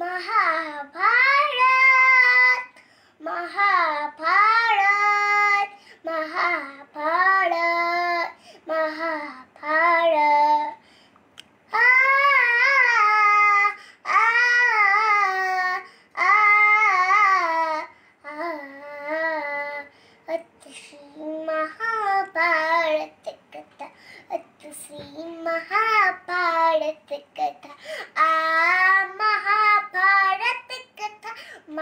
महाभारत महाभारत महाभारत महाभारत महाभारत कथा अति महाभारत कथा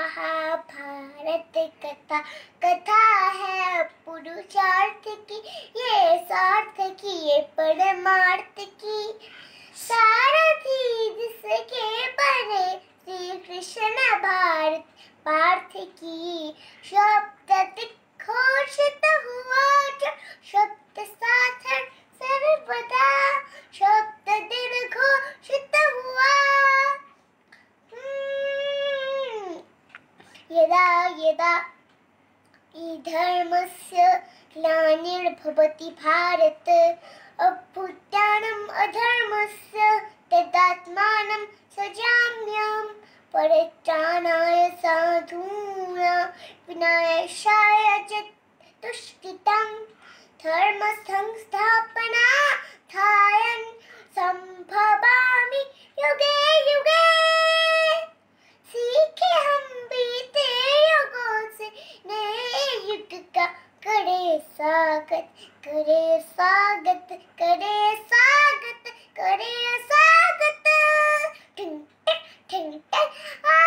महाभारत कथा कथा है पुरुषार्थ की ये स्वार्थ की ये परमार्थ की सारथी जिसके बने श्री कृष्ण भारत पार्थ की शब्द घोषित यदा यदा धर्मस्य ग्लानिर्भवति भारत अभ्युत्थानम् अधर्मस्य तदात्मानं सजाम्यां परित्राणाय साधूना विनाशाय च तुष्टितं धर्मसंस्था युग का करे स्वागत करे स्वागत करे स्वागत करे स्वागत ठिंग ठिंग आ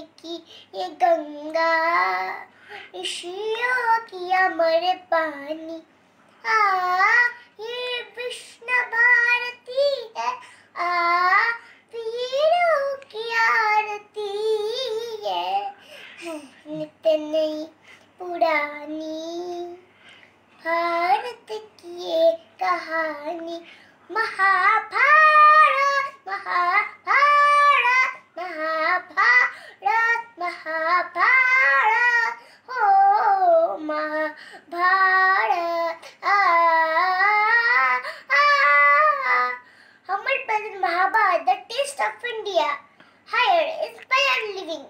की ये गंगा ऋषियों की अमर पानी आ ये विष्ण भारती है आ वीरों की आरती है नित्य नई पुरानी भारत की एक कहानी महाभारत महा भाड़ हो माँ भाड़ Humble Present Mahabharata, The Taste of India, higher inspired living.